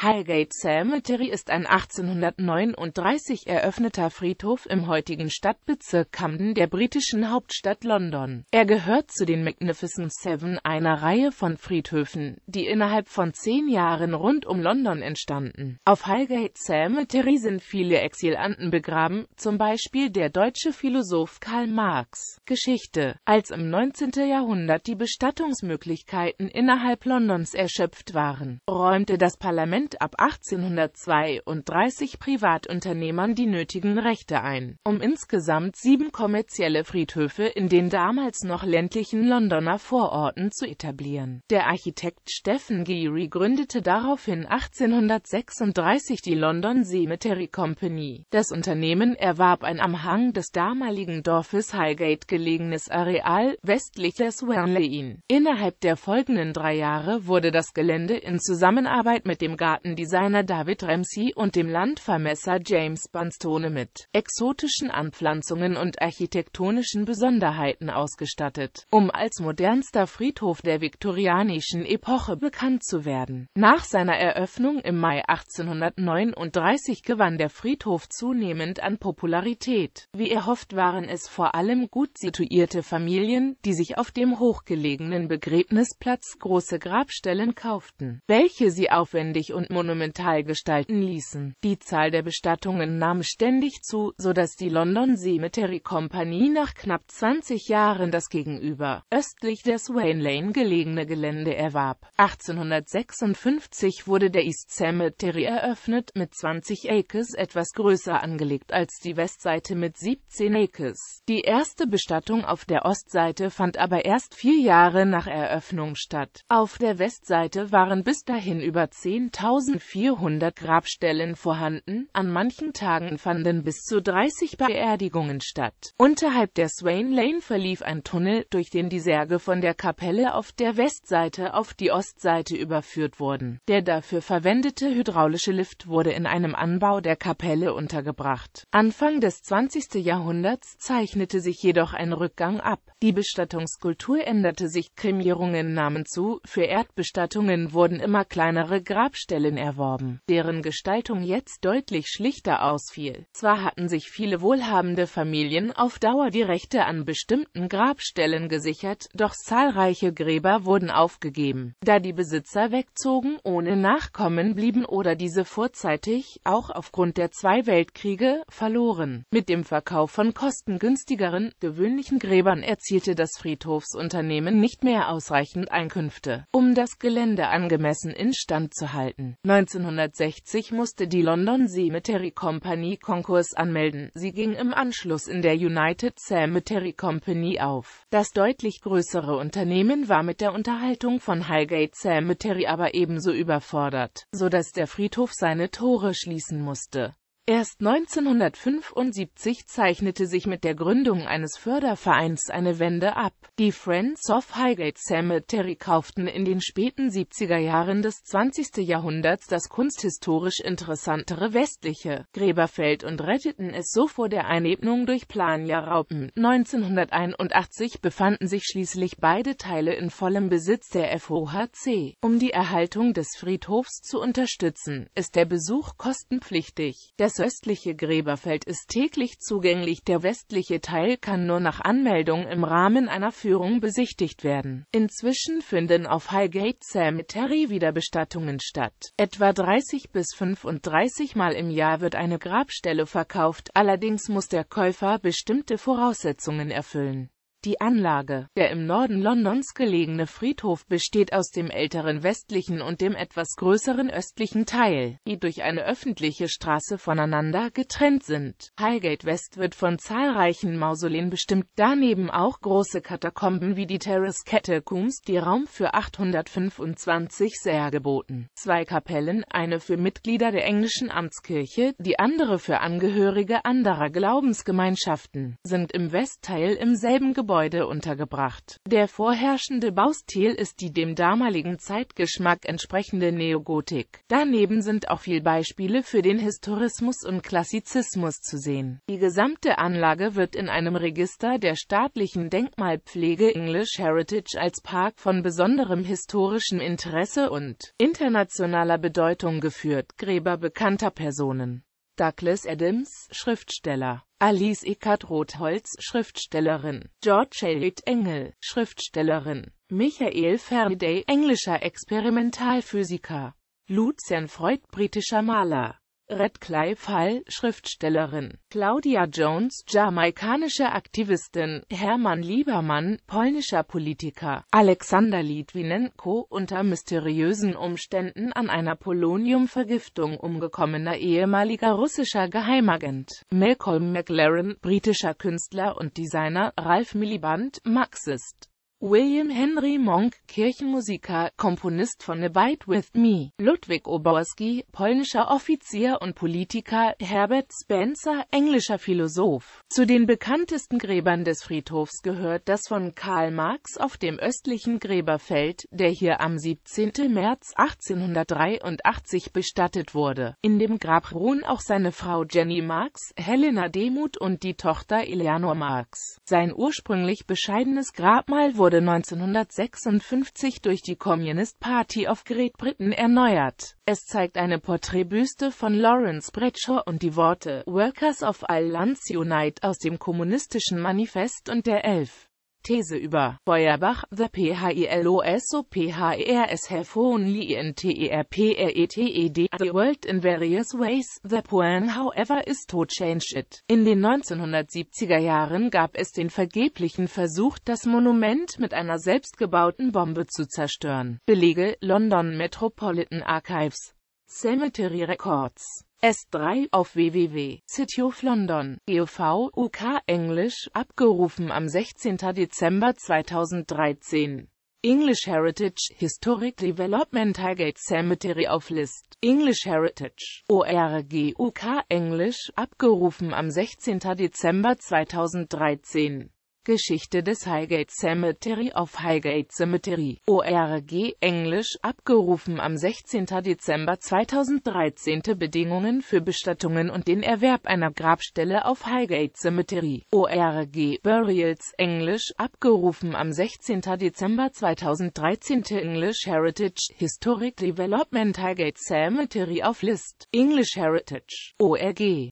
Highgate Cemetery ist ein 1839 eröffneter Friedhof im heutigen Stadtbezirk Camden der britischen Hauptstadt London. Er gehört zu den Magnificent Seven, einer Reihe von Friedhöfen, die innerhalb von zehn Jahren rund um London entstanden. Auf Highgate Cemetery sind viele Exilanten begraben, zum Beispiel der deutsche Philosoph Karl Marx. Geschichte Als im 19. Jahrhundert die Bestattungsmöglichkeiten innerhalb Londons erschöpft waren, räumte das Parlament räumt ab 1832 Privatunternehmern die nötigen Rechte ein, um insgesamt sieben kommerzielle Friedhöfe in den damals noch ländlichen Londoner Vororten zu etablieren. Der Architekt Stephen Geary gründete daraufhin 1836 die London Cemetery Company. Das Unternehmen erwarb ein am Hang des damaligen Dorfes Highgate gelegenes Areal westlich des Wherleyin. Innerhalb der folgenden drei Jahre wurde das Gelände in Zusammenarbeit mit dem Garten Gartendesigner David Ramsey und dem Landvermesser James Bunstone mit exotischen Anpflanzungen und architektonischen Besonderheiten ausgestattet, um als modernster Friedhof der viktorianischen Epoche bekannt zu werden. Nach seiner Eröffnung im Mai 1839 gewann der Friedhof zunehmend an Popularität. Wie erhofft waren es vor allem gut situierte Familien, die sich auf dem hochgelegenen Begräbnisplatz große Grabstellen kauften, welche sie aufwendig und monumental gestalten ließen. Die Zahl der Bestattungen nahm ständig zu, so dass die London Cemetery Company nach knapp 20 Jahren das gegenüber östlich der Swain Lane gelegene Gelände erwarb. 1856 wurde der East Cemetery eröffnet, mit 20 Acres etwas größer angelegt als die Westseite mit 17 Acres. Die erste Bestattung auf der Ostseite fand aber erst vier Jahre nach Eröffnung statt. Auf der Westseite waren bis dahin über 10.000 1400 Grabstellen vorhanden, an manchen Tagen fanden bis zu 30 Beerdigungen statt. Unterhalb der Swain Lane verlief ein Tunnel, durch den die Särge von der Kapelle auf der Westseite auf die Ostseite überführt wurden. Der dafür verwendete hydraulische Lift wurde in einem Anbau der Kapelle untergebracht. Anfang des 20. Jahrhunderts zeichnete sich jedoch ein Rückgang ab. Die Bestattungskultur änderte sich, Kremierungen nahmen zu, für Erdbestattungen wurden immer kleinere Grabstellen Medaillen erworben, deren Gestaltung jetzt deutlich schlichter ausfiel. Zwar hatten sich viele wohlhabende Familien auf Dauer die Rechte an bestimmten Grabstellen gesichert, doch zahlreiche Gräber wurden aufgegeben, da die Besitzer wegzogen, ohne Nachkommen blieben oder diese vorzeitig, auch aufgrund der zwei Weltkriege, verloren. Mit dem Verkauf von kostengünstigeren, gewöhnlichen Gräbern erzielte das Friedhofsunternehmen nicht mehr ausreichend Einkünfte, um das Gelände angemessen instand zu halten. 1960 musste die London Cemetery Company Konkurs anmelden, sie ging im Anschluss in der United Cemetery Company auf. Das deutlich größere Unternehmen war mit der Unterhaltung von Highgate Cemetery aber ebenso überfordert, so dass der Friedhof seine Tore schließen musste Erst 1975 zeichnete sich mit der Gründung eines Fördervereins eine Wende ab. Die Friends of Highgate Cemetery kauften in den späten 70er Jahren des 20. Jahrhunderts das kunsthistorisch interessantere westliche Gräberfeld und retteten es so vor der Einebnung durch plania 1981 befanden sich schließlich beide Teile in vollem Besitz der FOHC. Um die Erhaltung des Friedhofs zu unterstützen, ist der Besuch kostenpflichtig. Das das östliche Gräberfeld ist täglich zugänglich, der westliche Teil kann nur nach Anmeldung im Rahmen einer Führung besichtigt werden. Inzwischen finden auf Highgate Cemetery Wiederbestattungen statt. Etwa 30 bis 35 Mal im Jahr wird eine Grabstelle verkauft, allerdings muss der Käufer bestimmte Voraussetzungen erfüllen. Die Anlage, der im Norden Londons gelegene Friedhof besteht aus dem älteren westlichen und dem etwas größeren östlichen Teil, die durch eine öffentliche Straße voneinander getrennt sind. Highgate West wird von zahlreichen Mausoleen bestimmt, daneben auch große Katakomben wie die Terrace Catacombs, die Raum für 825 Särge geboten. Zwei Kapellen, eine für Mitglieder der englischen Amtskirche, die andere für Angehörige anderer Glaubensgemeinschaften, sind im Westteil im selben Gebäude Gebäude untergebracht. Der vorherrschende Baustil ist die dem damaligen Zeitgeschmack entsprechende Neogotik. Daneben sind auch viel Beispiele für den Historismus und Klassizismus zu sehen. Die gesamte Anlage wird in einem Register der staatlichen Denkmalpflege English Heritage als Park von besonderem historischem Interesse und internationaler Bedeutung geführt, Gräber bekannter Personen Douglas Adams, Schriftsteller, Alice Eckart Rotholz, Schriftstellerin, George Eliot Engel, Schriftstellerin, Michael Faraday, englischer Experimentalphysiker, Lucian Freud, britischer Maler Red Clive Hall, Schriftstellerin, Claudia Jones, jamaikanische Aktivistin, Hermann Liebermann, polnischer Politiker, Alexander Litwinenko, unter mysteriösen Umständen an einer Poloniumvergiftung umgekommener ehemaliger russischer Geheimagent, Malcolm McLaren, britischer Künstler und Designer, Ralph Miliband, Marxist, William Henry Monk, Kirchenmusiker, Komponist von Abide With Me, Ludwig Oborski, polnischer Offizier und Politiker, Herbert Spencer, englischer Philosoph. Zu den bekanntesten Gräbern des Friedhofs gehört das von Karl Marx auf dem östlichen Gräberfeld, der hier am 17. März 1883 bestattet wurde. In dem Grab ruhen auch seine Frau Jenny Marx, Helena Demuth und die Tochter Eleanor Marx. Sein ursprünglich bescheidenes Grabmal wurde wurde 1956 durch die Communist Party of Great Britain erneuert. Es zeigt eine Porträtbüste von Lawrence Bradshaw und die Worte Workers of All Lands Unite aus dem kommunistischen Manifest und der Elf. These über Feuerbach, The p p p h h h i l o o o e s s e, e e r r r n n t PHILOSOPHERS have only interpreted the world in various ways, the poem however is to change it. In den 1970er Jahren gab es den vergeblichen Versuch, das Monument mit einer selbstgebauten Bombe zu zerstören. Belege London Metropolitan Archives Cemetery Records S3 auf www. City of London, EV, UK Englisch, abgerufen am 16. Dezember 2013. English Heritage Historic Development Highgate Cemetery auf List. English Heritage, ORG UK Englisch, abgerufen am 16. Dezember 2013. Geschichte des Highgate Cemetery auf Highgate Cemetery, ORG, Englisch, abgerufen am 16. Dezember 2013 Bedingungen für Bestattungen und den Erwerb einer Grabstelle auf Highgate Cemetery, ORG, Burials, Englisch, abgerufen am 16. Dezember 2013 English Heritage, Historic Development Highgate Cemetery auf List, English Heritage, ORG.